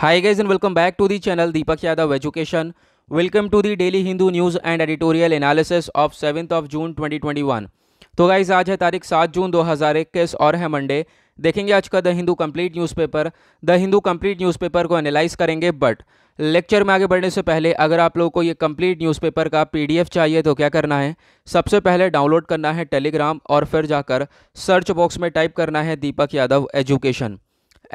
Hi guys and welcome back to the channel Deepak Yadav education welcome to the daily Hindu news and editorial analysis of 7th of June 2021. तो guys आज है तारीख सात जून 2021 और है Monday देखेंगे आज का the Hindu complete newspaper the Hindu complete newspaper को एनालाइज करेंगे बट लेक्चर में आगे बढ़ने से पहले अगर आप लोगों को ये कंप्लीट न्यूज़पेपर का पीडीएफ चाहिए तो क्या करना है सबसे पहले डाउनलोड करना है टेलीग्राम और फिर जाकर सर्च बॉक्स में टाइप करना है Deepak Yadav education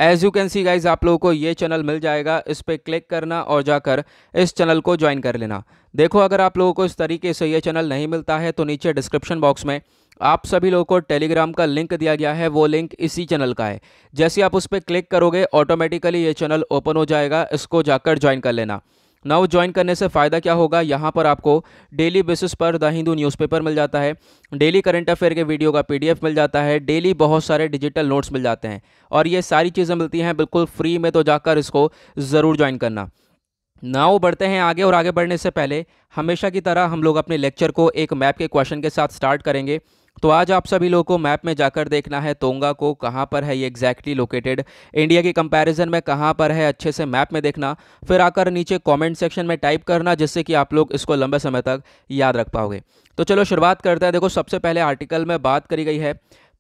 as you can see guys आप लोगों को ये चैनल मिल जाएगा इस पर क्लिक करना और जाकर इस चैनल को ज्वाइन कर लेना देखो अगर आप लोगों को इस तरीके से ये चैनल नहीं मिलता है तो नीचे डिस्क्रिप्शन बॉक्स में आप सभी लोगों को टेलीग्राम का लिंक दिया गया है वो लिंक इसी चैनल का है जैसे आप उस पर क्लिक करोगे ऑटोमेटिकली ये चैनल ओपन हो जाएगा इसको जाकर ज्वाइन कर लेना नाउ ज्वाइन करने से फ़ायदा क्या होगा यहाँ पर आपको डेली बेसिस पर द हिंदू न्यूज़पेपर मिल जाता है डेली करंट अफेयर के वीडियो का पीडीएफ मिल जाता है डेली बहुत सारे डिजिटल नोट्स मिल जाते हैं और ये सारी चीज़ें मिलती हैं बिल्कुल फ्री में तो जाकर इसको ज़रूर ज्वाइन करना नाव बढ़ते हैं आगे और आगे बढ़ने से पहले हमेशा की तरह हम लोग अपने लेक्चर को एक मैप के क्वेश्चन के साथ स्टार्ट करेंगे तो आज आप सभी लोगों को मैप में जाकर देखना है तोंगा को कहाँ पर है ये एग्जैक्टली लोकेटेड इंडिया के कंपैरिजन में कहाँ पर है अच्छे से मैप में देखना फिर आकर नीचे कमेंट सेक्शन में टाइप करना जिससे कि आप लोग इसको लंबे समय तक याद रख पाओगे तो चलो शुरुआत करते हैं देखो सबसे पहले आर्टिकल में बात करी गई है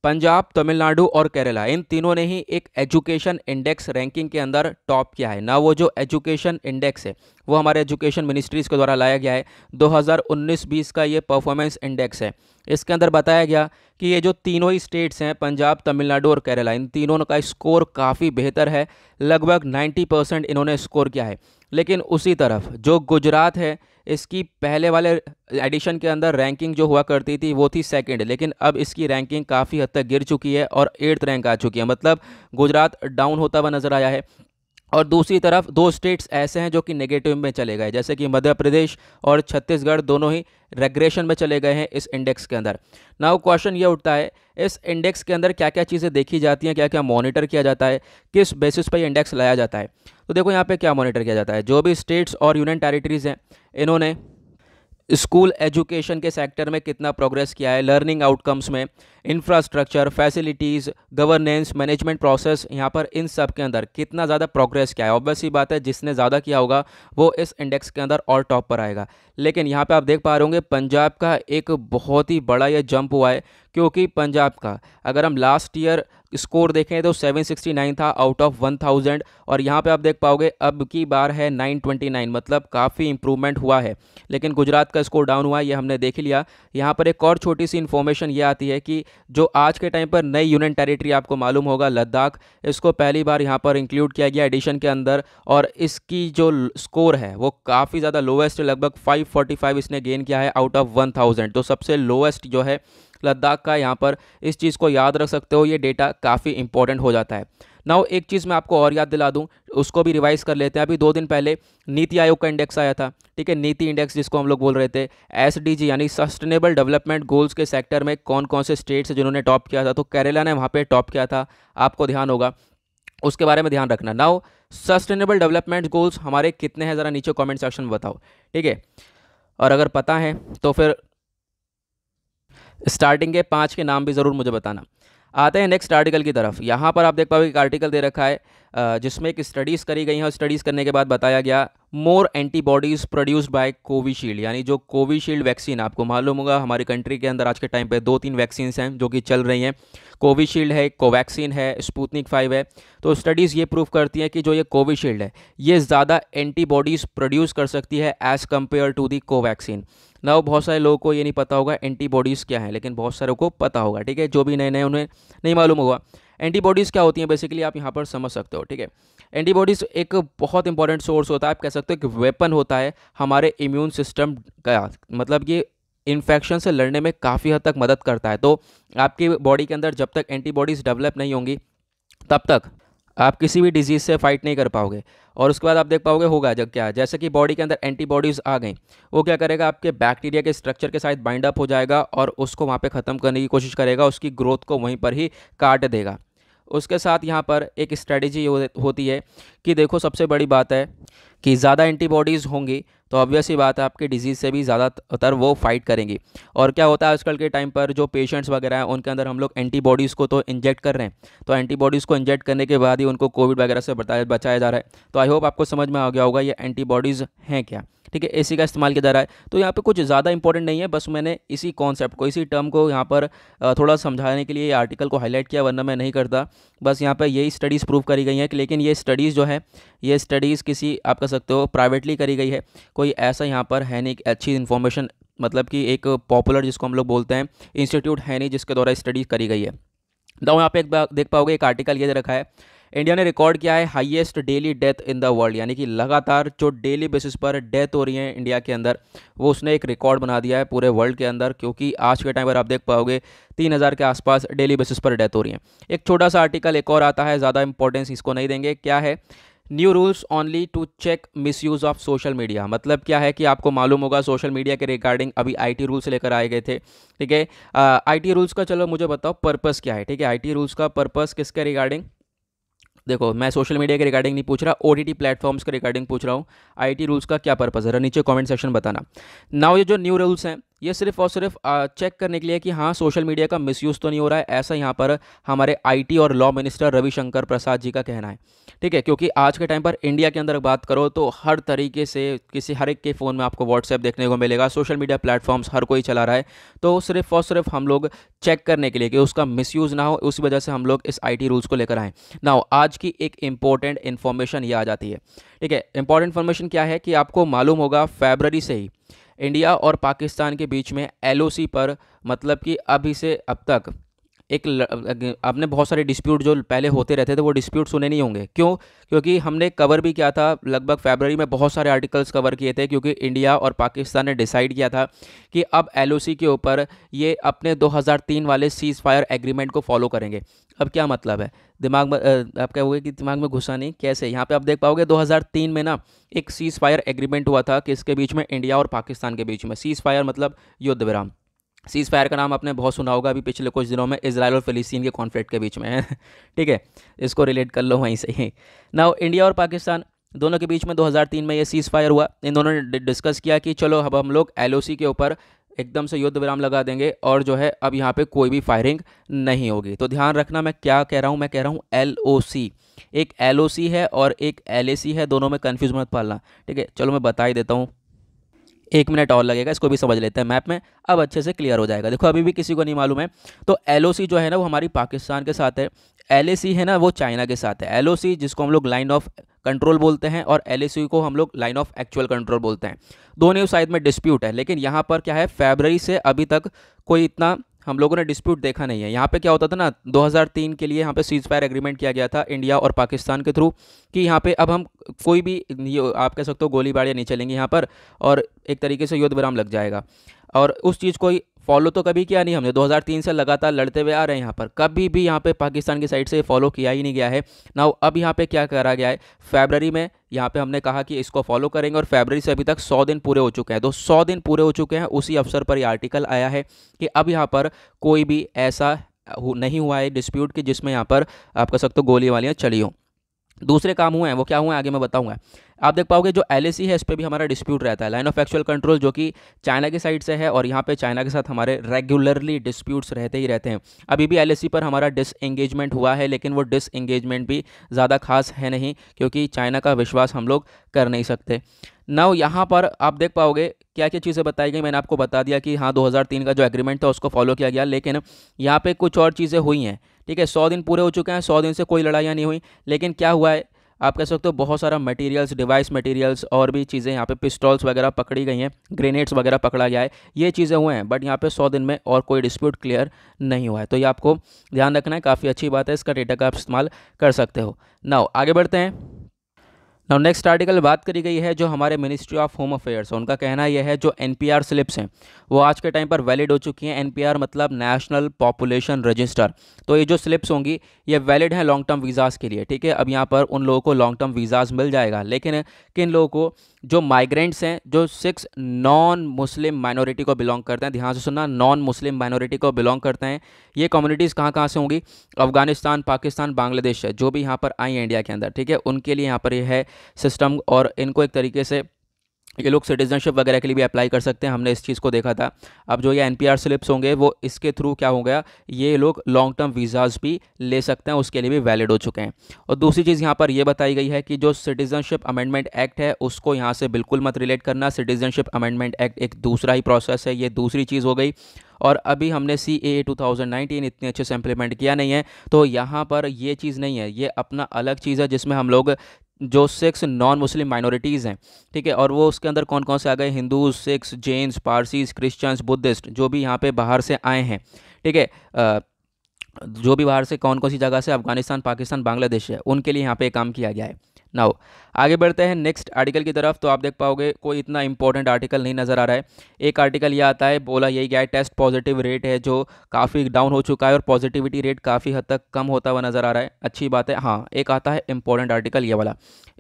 पंजाब तमिलनाडु और केरला इन तीनों ने ही एक एजुकेशन इंडेक्स रैंकिंग के अंदर टॉप किया है ना वो जो एजुकेशन इंडेक्स है वो हमारे एजुकेशन मिनिस्ट्रीज़ के द्वारा लाया गया है 2019-20 का ये परफॉर्मेंस इंडेक्स है इसके अंदर बताया गया कि ये जो तीनों ही स्टेट्स हैं पंजाब तमिलनाडु और केरला इन तीनों का स्कोर काफ़ी बेहतर है लगभग नाइन्टी परसेंट इन्होंने स्कोर किया है लेकिन उसी तरफ जो गुजरात है इसकी पहले वाले एडिशन के अंदर रैंकिंग जो हुआ करती थी वो थी सेकंड लेकिन अब इसकी रैंकिंग काफ़ी हद तक गिर चुकी है और एट्थ रैंक आ चुकी है मतलब गुजरात डाउन होता हुआ नज़र आया है और दूसरी तरफ दो स्टेट्स ऐसे हैं जो कि नेगेटिव में चले गए जैसे कि मध्य प्रदेश और छत्तीसगढ़ दोनों ही रेग्रेशन में चले गए हैं इस इंडेक्स के अंदर नाउ क्वेश्चन ये उठता है इस इंडेक्स के अंदर क्या क्या चीज़ें देखी जाती हैं क्या क्या मॉनिटर किया जाता है किस बेसिस पर इंडेक्स लाया जाता है तो देखो यहाँ पर क्या मॉनिटर किया जाता है जो भी स्टेट्स और यूनियन टेरिटरीज़ हैं इन्होंने स्कूल एजुकेशन के सेक्टर में कितना प्रोग्रेस किया है लर्निंग आउटकम्स में infrastructure facilities governance management process यहाँ पर इन सब के अंदर कितना ज़्यादा प्रोग्रेस किया है ऑब्वियस ही बात है जिसने ज़्यादा किया होगा वो इस इंडेक्स के अंदर और टॉप पर आएगा लेकिन यहाँ पर आप देख पा रहे होंगे पंजाब का एक बहुत ही बड़ा यह जंप हुआ है क्योंकि पंजाब का अगर हम लास्ट ईयर स्कोर देखें तो 769 था आउट ऑफ 1000 और यहाँ पे आप देख पाओगे अब की बार है 929 मतलब काफ़ी इंप्रूवमेंट हुआ है लेकिन गुजरात का स्कोर डाउन हुआ ये हमने देख लिया यहाँ पर एक और छोटी सी इन्फॉर्मेशन ये आती है कि जो आज के टाइम पर नई यूनियन टेरिटरी आपको मालूम होगा लद्दाख इसको पहली बार यहाँ पर इंक्लूड किया गया एडिशन के अंदर और इसकी जो स्कोर है वो काफ़ी ज़्यादा लोएस्ट लगभग फाइव इसने गेन किया है आउट ऑफ वन तो सबसे लोएस्ट जो है लद्दाख का यहाँ पर इस चीज़ को याद रख सकते हो ये डेटा काफ़ी इंपॉर्टेंट हो जाता है नाउ एक चीज़ मैं आपको और याद दिला दूँ उसको भी रिवाइज कर लेते हैं अभी दो दिन पहले नीति आयोग का इंडेक्स आया था ठीक है नीति इंडेक्स जिसको हम लोग बोल रहे थे एस यानी सस्टेनेबल डेवलपमेंट गोल्स के सेक्टर में कौन कौन से स्टेट्स जिन्होंने टॉप किया था तो केरला ने वहाँ पर टॉप किया था आपको ध्यान होगा उसके बारे में ध्यान रखना नाउ सस्टेनेबल डेवलपमेंट गोल्स हमारे कितने हैं ज़रा नीचे कमेंट सेक्शन में बताओ ठीक है और अगर पता है तो फिर स्टार्टिंग के पाँच के नाम भी ज़रूर मुझे बताना आते हैं नेक्स्ट आर्टिकल की तरफ यहाँ पर आप देख पाओगे एक आर्टिकल दे रखा है जिसमें एक स्टडीज़ करी गई हैं और स्टडीज़ करने के बाद बताया गया more antibodies produced by Covishield यानी जो कोविशील्ड वैक्सीन आपको मालूम होगा हमारी कंट्री के अंदर आज के टाइम पे दो तीन वैक्सीन हैं जो कि चल रही हैं कोविशील्ड है कोवैक्सीन है स्पूतनिक फाइव है तो स्टडीज़ ये प्रूव करती हैं कि जो ये कोविशील्ड है ये ज़्यादा एंटीबॉडीज़ प्रोड्यूस कर सकती है as compare to the Covaxin ना बहुत सारे लोगों को ये नहीं पता होगा एंटीबॉडीज़ क्या है लेकिन बहुत सारे को पता होगा ठीक है जो भी नए नए उन्हें नहीं मालूम होगा एंटीबॉडीज़ क्या होती हैं बेसिकली आप यहाँ पर समझ सकते हो ठीक है एंटीबॉडीज़ एक बहुत इंपॉर्टेंट सोर्स होता है आप कह सकते हो एक वेपन होता है हमारे इम्यून सिस्टम का मतलब ये इन्फेक्शन से लड़ने में काफ़ी हद तक मदद करता है तो आपकी बॉडी के अंदर जब तक एंटीबॉडीज़ डेवलप नहीं होंगी तब तक आप किसी भी डिजीज़ से फाइट नहीं कर पाओगे और उसके बाद आप देख पाओगे होगा जब क्या जैसे कि बॉडी के अंदर एंटीबॉडीज़ आ गई वो क्या करेगा आपके बैक्टीरिया के स्ट्रक्चर के साथ बाइंड अप हो जाएगा और उसको वहाँ पे ख़त्म करने की कोशिश करेगा उसकी ग्रोथ को वहीं पर ही काट देगा उसके साथ यहाँ पर एक स्ट्रेटजी होती है कि देखो सबसे बड़ी बात है कि ज़्यादा एंटीबॉडीज़ होंगी तो ऑब्वियस ही बात है आपकी डिजीज़ से भी ज़्यादातर वो फाइट करेंगी और क्या होता है आजकल के टाइम पर जो पेशेंट्स वगैरह हैं उनके अंदर हम लोग एंटीबॉडीज़ को तो इंजेक्ट कर रहे हैं तो एंटीबॉडीज़ को इंजेक्ट करने के बाद ही उनको कोविड वगैरह से बचाया जा रहा है तो आई होप आपको समझ में आ गया होगा ये एंटीबॉडीज़ हैं क्या ठीक है इसी का इस्तेमाल किया जा रहा है तो यहाँ पे कुछ ज़्यादा इंपॉर्टेंट नहीं है बस मैंने इसी कॉन्सेप्ट को इसी टर्म को यहाँ पर थोड़ा समझाने के लिए आर्टिकल को हाईलाइट किया वरना मैं नहीं करता बस यहाँ पर यही स्टडीज़ प्रूव करी गई हैं कि लेकिन ये स्टडीज़ जो है है ये स्टडीज़ किसी आप कह सकते हो प्राइवेटली करी गई है कोई ऐसा यहाँ पर है नहीं अच्छी इन्फॉर्मेशन मतलब कि एक पॉपुलर जिसको हम लोग बोलते हैं इंस्टीट्यूट है नहीं जिसके द्वारा स्टडीज़ करी गई है दो तो यहाँ पे एक देख पाओगे एक आर्टिकल ये दे रखा है इंडिया ने रिकॉर्ड किया है highest daily death in the world यानी कि लगातार जो डेली बेसिस पर डेथ हो रही है इंडिया के अंदर वो उसने एक रिकॉर्ड बना दिया है पूरे वर्ल्ड के अंदर क्योंकि आज के टाइम पर आप देख पाओगे तीन हज़ार के आसपास डेली बेसिस पर डेथ हो रही है एक छोटा सा आर्टिकल एक और आता है ज़्यादा इंपॉर्टेंस इसको नहीं देंगे क्या है new rules only to check misuse of social media मतलब क्या है कि आपको मालूम होगा सोशल मीडिया के रिगार्डिंग अभी आई टी रूल्स लेकर आए गए थे ठीक है आई टी रूल्स का चलो मुझे बताओ पर्पज़ क्या है ठीक है आई टी रूल्स का पर्पज़ किसके रिगार्डिंग देखो मैं सोशल मीडिया के रिगार्डिंग नहीं पूछ रहा ओ टी प्लेटफॉर्म्स के रिगार्डिंग पूछ रहा हूँ आई टी रूल्स का क्या पर्पज़ है नीचे कॉमेंट सेक्शन बताना नाव ये जो न्यू रूल्स हैं ये सिर्फ और सिर्फ चेक करने के लिए कि हाँ सोशल मीडिया का मिसयूज़ तो नहीं हो रहा है ऐसा यहाँ पर हमारे आईटी और लॉ मिनिस्टर रविशंकर प्रसाद जी का कहना है ठीक है क्योंकि आज के टाइम पर इंडिया के अंदर बात करो तो हर तरीके से किसी हर एक के फ़ोन में आपको व्हाट्सएप देखने को मिलेगा सोशल मीडिया प्लेटफॉर्म्स हर कोई चला रहा है तो सिर्फ और सिर्फ हम लोग चेक करने के लिए कि उसका मिस ना हो उस वजह से हम लोग इस आई रूल्स को लेकर आएँ ना आज की एक इंपॉर्टेंट इन्फॉर्मेशन ये आ जाती है ठीक है इंपॉर्टेंट इन्फॉर्मेशन क्या है कि आपको मालूम होगा फेबररी से ही इंडिया और पाकिस्तान के बीच में एलओसी पर मतलब कि अभी से अब तक एक आपने बहुत सारे डिस्प्यूट जो पहले होते रहते थे वो डिस्प्यूट सुने नहीं होंगे क्यों क्योंकि हमने कवर भी किया था लगभग फेबररी में बहुत सारे आर्टिकल्स कवर किए थे क्योंकि इंडिया और पाकिस्तान ने डिसाइड किया था कि अब एलओसी के ऊपर ये अपने 2003 वाले सीज़ फायर एग्रीमेंट को फॉलो करेंगे अब क्या मतलब है दिमाग में आपका हो कि दिमाग में घुसा नहीं कैसे यहाँ पे आप देख पाओगे 2003 में ना एक सीज़ फायर एग्रीमेंट हुआ था कि इसके बीच में इंडिया और पाकिस्तान के बीच में सीज़ फायर मतलब युद्ध विराम सीज़ फायर का नाम आपने बहुत सुना होगा अभी पिछले कुछ दिनों में इसराइल और फिलिस्तीन के कॉन्फ्लिक्ट के बीच में है ठीक है इसको रिलेट कर लो वहीं से ही ना इंडिया और पाकिस्तान दोनों के बीच में 2003 में ये सीज़ फायर हुआ इन दोनों ने डिस्कस किया कि चलो अब हम लोग एल के ऊपर एकदम से युद्ध विराम लगा देंगे और जो है अब यहाँ पे कोई भी फायरिंग नहीं होगी तो ध्यान रखना मैं क्या कह रहा हूँ मैं कह रहा हूँ एल ओ सी एक एल ओ सी है और एक एल ए सी है दोनों में कन्फ्यूज मत पालना ठीक है चलो मैं बता ही देता हूँ एक मिनट और लगेगा इसको भी समझ लेते हैं मैप में अब अच्छे से क्लियर हो जाएगा देखो अभी भी किसी को नहीं मालूम है तो एल जो है ना वो हमारी पाकिस्तान के साथ है एल है ना वो चाइना के साथ है एल जिसको हम लोग लाइन ऑफ कंट्रोल बोलते हैं और एल को हम लोग लाइन ऑफ एक्चुअल कंट्रोल बोलते हैं दोनों ही साइड में डिस्प्यूट है लेकिन यहाँ पर क्या है फेबररी से अभी तक कोई इतना हम लोगों ने डिस्प्यूट देखा नहीं है यहाँ पे क्या होता था ना 2003 के लिए यहाँ पे सीज फायर एग्रीमेंट किया गया था इंडिया और पाकिस्तान के थ्रू कि यहाँ पे अब हम कोई भी आप कह सकते हो गोलीबारियाँ नहीं चलेंगी यहाँ पर और एक तरीके से युद्ध विराम लग जाएगा और उस चीज़ को फॉलो तो कभी किया नहीं हमने 2003 से लगातार लड़ते हुए आ रहे हैं यहाँ पर कभी भी यहाँ पे पाकिस्तान की साइड से फॉलो किया ही नहीं गया है ना अब यहाँ पे क्या करा गया है फेबररी में यहाँ पे हमने कहा कि इसको फॉलो करेंगे और फेबररी से अभी तक 100 दिन पूरे हो चुके हैं तो 100 दिन पूरे हो चुके हैं उसी अवसर पर यह आर्टिकल आया है कि अब यहाँ पर कोई भी ऐसा नहीं हुआ है डिस्प्यूट कि जिसमें यहाँ पर आप कह सकते हो गोली वालियाँ चली हों दूसरे काम हुए हैं वो क्या हुए हैं आगे मैं बताऊंगा आप देख पाओगे जो एल है इस पर भी हमारा डिस्प्यूट रहता है लाइन ऑफ एक्चुअल कंट्रोल जो कि चाइना की साइड से है और यहाँ पे चाइना के साथ हमारे रेगुलरली डिस्प्यूट्स रहते ही रहते हैं अभी भी एल पर हमारा डिस एंगेजमेंट हुआ है लेकिन वो डिस एंगेजमेंट भी ज़्यादा खास है नहीं क्योंकि चाइना का विश्वास हम लोग कर नहीं सकते नाउ यहाँ पर आप देख पाओगे क्या क्या चीज़ें बताई गई मैंने आपको बता दिया कि हाँ दो का जो एग्रीमेंट था उसको फॉलो किया गया लेकिन यहाँ पर कुछ और चीज़ें हुई हैं ठीक है सौ दिन पूरे हो चुके हैं सौ दिन से कोई लड़ाइयाँ नहीं हुई लेकिन क्या हुआ है आप कह सकते हो बहुत सारा मटेरियल्स डिवाइस मटेरियल्स और भी चीज़ें यहाँ पे पिस्टॉल्स वगैरह पकड़ी गई हैं ग्रेनेड्स वगैरह पकड़ा गया है ये चीज़ें हुए हैं बट यहाँ पे सौ दिन में और कोई डिस्प्यूट क्लियर नहीं हुआ है तो ये आपको ध्यान रखना है काफ़ी अच्छी बात है इसका डेटा का आप इस्तेमाल कर सकते हो ना आगे बढ़ते हैं नाउ नेक्स्ट आर्टिकल बात करी गई है जो हमारे मिनिस्ट्री ऑफ होम अफेयर्स है उनका कहना यह है जो एनपीआर स्लिप्स हैं वो आज के टाइम पर वैलिड हो चुकी हैं एनपीआर मतलब नेशनल पॉपुलेशन रजिस्टर तो ये जो स्लिप्स होंगी ये वैलिड हैं लॉन्ग टर्म वीज़ाज़ के लिए ठीक है अब यहाँ पर उन लोगों को लॉन्ग टर्म वीज़ाज़ मिल जाएगा लेकिन किन लोगों को जो माइग्रेंट्स हैं जो सिक्स नॉन मुस्लिम माइनॉरिटी को बिलोंग करते हैं ध्यान से सुनना नॉन मुस्लिम माइनॉरिटी को बिलोंग करते हैं ये कम्युनिटीज़ कहाँ कहाँ से होंगी अफगानिस्तान पाकिस्तान बांग्लादेश है जो भी यहाँ पर आई हैं इंडिया के अंदर ठीक है उनके लिए यहाँ पर यह है सिस्टम और इनको एक तरीके से ये लोग सिटीजनशिप वगैरह के लिए भी अप्लाई कर सकते हैं हमने इस चीज़ को देखा था अब जो ये एन पी स्लिप्स होंगे वो इसके थ्रू क्या हो गया ये लोग लॉन्ग टर्म वीज़ाज भी ले सकते हैं उसके लिए भी वैलिड हो चुके हैं और दूसरी चीज़ यहाँ पर ये बताई गई है कि जो सिटीजनशिप अमेंडमेंट एक्ट है उसको यहाँ से बिल्कुल मत रिलेट करना सिटीजनशिप अमेंडमेंट एक्ट एक दूसरा ही प्रोसेस है ये दूसरी चीज़ हो गई और अभी हमने सी ए टू इतने अच्छे से इम्प्लीमेंट किया नहीं है तो यहाँ पर ये चीज़ नहीं है ये अपना अलग चीज़ है जिसमें हम लोग जो सिक्स नॉन मुस्लिम माइनॉरिटीज़ हैं ठीक है और वो उसके अंदर कौन कौन से आ गए Hindu six Jains Parsis Christians Buddhist जो भी यहाँ पे बाहर से आए हैं ठीक है जो भी बाहर से कौन कौन सी जगह से अफगानिस्तान पाकिस्तान बांग्लादेश है उनके लिए यहाँ पे काम किया गया है नाउ आगे बढ़ते हैं नेक्स्ट आर्टिकल की तरफ तो आप देख पाओगे कोई इतना इंपॉर्टेंट आर्टिकल नहीं नज़र आ रहा है एक आर्टिकल ये आता है बोला यही गया है टेस्ट पॉजिटिव रेट है जो काफ़ी डाउन हो चुका है और पॉजिटिविटी रेट काफ़ी हद तक कम होता हुआ नज़र आ रहा है अच्छी बात है हाँ एक आता है इंपॉर्टेंट आर्टिकल ये वाला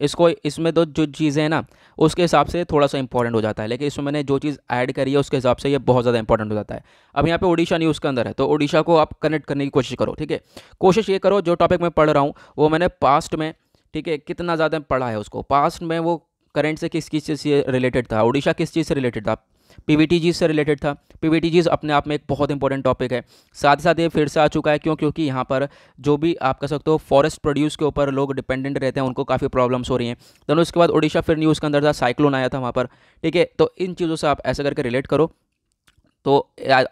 इसको इसमें दो तो जो चीज़ें हैं ना उसके हिसाब से थोड़ा सा इंपॉर्टेंट हो जाता है लेकिन इसमें मैंने जो चीज़ ऐड करी है उसके हिसाब से ये बहुत ज़्यादा इंपॉर्टेंट हो जाता है अब यहाँ पे ओडिशा न्यूज़ के अंदर है तो ओडिशा को आप कनेक्ट करने की कोशिश करो ठीक है कोशिश ये करो जो टॉपिक मैं पढ़ रहा हूँ वो मैंने पास्ट में ठीक है कितना ज़्यादा पढ़ा है उसको पास्ट में वो करेंट से किस किस चीज़ से रिलेटेड था उड़ीसा किस चीज़ से रिलेटेड था पी से रिलेटेड था पी अपने आप में एक बहुत इंपॉर्टेंट टॉपिक है साथ ही साथ ये फिर से आ चुका है क्यों क्योंकि यहाँ पर जो भी आप कह सकते हो फॉरेस्ट प्रोड्यूस के ऊपर लोग डिपेंडेंट रहते हैं उनको काफ़ी प्रॉब्लम्स हो रही हैं दोनों उसके बाद उड़ीसा फिर न्यूज़ के अंदर था साइक्लोन आया था वहाँ पर ठीक है तो इन चीज़ों से आप ऐसा करके रिलेट करो तो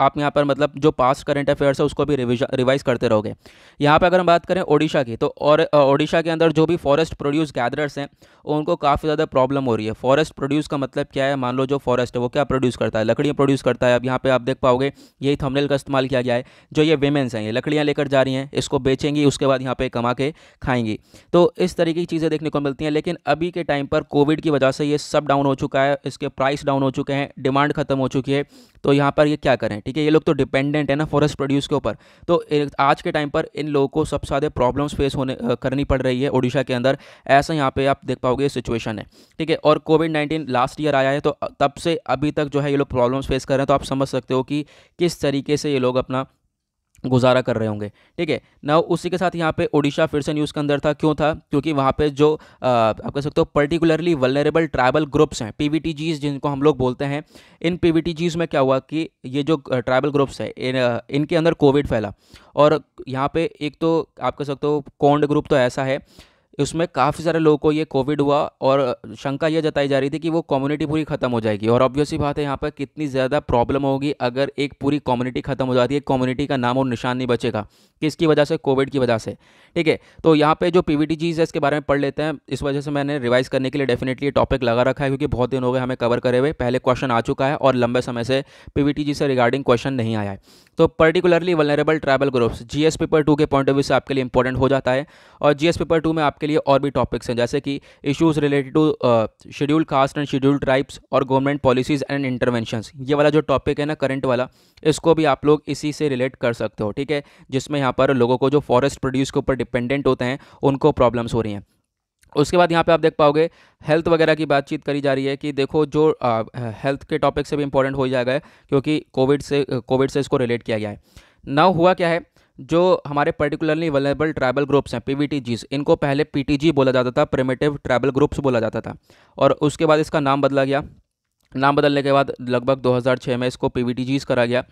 आप यहाँ पर मतलब जो पास्ट करंट अफेयर्स है उसको भी रिवाइज करते रहोगे यहाँ पर अगर हम बात करें ओडिशा की तो और ओडिशा के अंदर जो भी फॉरेस्ट प्रोड्यूस गैदरर्स हैं उनको काफ़ी ज़्यादा प्रॉब्लम हो रही है फॉरेस्ट प्रोड्यूस का मतलब क्या है मान लो जो फॉरेस्ट है वो क्या प्रोड्यूस करता है लकड़ियाँ प्रोड्यूस करता है अब यहाँ पर आप देख पाओगे यही थमनेल का इस्तेमाल किया गया है जो ये वेमेंस हैं ये लकड़ियाँ लेकर जा रही हैं इसको बेचेंगी उसके बाद यहाँ पर कमा के खाएंगी तो इस तरीके की चीज़ें देखने को मिलती हैं लेकिन अभी के टाइम पर कोविड की वजह से ये सब डाउन हो चुका है इसके प्राइस डाउन हो चुके हैं डिमांड खत्म हो चुकी है तो यहाँ पर पर ये क्या करें ठीक है ये लोग तो डिपेंडेंट है ना फॉरेस्ट प्रोड्यूस के ऊपर तो आज के टाइम पर इन लोगों को सबसे ज़्यादा प्रॉब्लम्स फेस होने करनी पड़ रही है ओडिशा के अंदर ऐसा यहाँ पे आप देख पाओगे सिचुएशन है ठीक है और कोविड नाइन्टीन लास्ट ईयर आया है तो तब से अभी तक जो है ये लोग प्रॉब्लम्स फेस कर रहे हैं तो आप समझ सकते हो कि किस तरीके से ये लोग अपना गुजारा कर रहे होंगे ठीक है ना उसी के साथ यहाँ पे ओडिशा फिर से न्यूज़ के अंदर था क्यों था क्योंकि वहाँ पे जो आ, आप कह सकते हो पर्टिकुलरली वलरेबल ट्राइबल ग्रुप्स हैं पीवीटीजीज जिनको हम लोग बोलते हैं इन पीवीटीजीज में क्या हुआ कि ये जो ट्राइबल ग्रुप्स है इन, इनके अंदर कोविड फैला और यहाँ पर एक तो आप कह सकते हो कोंड ग्रुप तो ऐसा है उसमें काफ़ी सारे लोगों को ये कोविड हुआ और शंका ये जताई जा रही थी कि वो कम्युनिटी पूरी ख़त्म हो जाएगी और ऑब्वियसली बात है यहाँ पर कितनी ज़्यादा प्रॉब्लम होगी अगर एक पूरी कम्युनिटी ख़त्म हो जाती है कम्युनिटी का नाम और निशान नहीं बचेगा किसकी वजह से कोविड की वजह से ठीक है तो यहाँ पर जो पी वी है इसके बारे में पढ़ लेते हैं इस वजह से मैंने रिवाइज़ करने के लिए डेफिनेटली टॉपिक लगा रखा है क्योंकि बहुत दिन हो गए हमें कवर करे हुए पहले क्वेश्चन आ चुका है और लंबे समय से पी से रिगार्डिंग क्वेश्चन नहीं आया है तो particularly vulnerable tribal groups G S paper two के पॉइंट ऑफ व्यू से आपके लिए इंपॉर्टेंट हो जाता है और जी एस पेपर टू में आपके लिए और भी टॉपिक्स हैं जैसे कि issues related to schedule caste and schedule tribes और गवर्नमेंट पॉलिसीज़ एंड इंटरवेंशंस ये वाला जो टॉपिक है ना करंट वाला इसको भी आप लोग इसी से रिलेट कर सकते हो ठीक है जिसमें यहाँ पर लोगों को जो फॉरेस्ट प्रोड्यूस के ऊपर डिपेंडेंट होते हैं उनको प्रॉब्लम्स हो रही हैं उसके बाद यहाँ पे आप देख पाओगे हेल्थ वगैरह की बातचीत करी जा रही है कि देखो जो आ, हेल्थ के टॉपिक से भी इम्पोर्टेंट हो जाएगा क्योंकि कोविड से कोविड से इसको रिलेट किया गया है नाउ हुआ क्या है जो हमारे पर्टिकुलरली वेलेबल ट्राइबल ग्रुप्स हैं पी इनको पहले पी बोला जाता था प्रिमेटिव ट्राइबल ग्रुप्स बोला जाता था और उसके बाद इसका नाम बदला गया नाम बदलने के बाद लगभग 2006 में इसको पी करा गया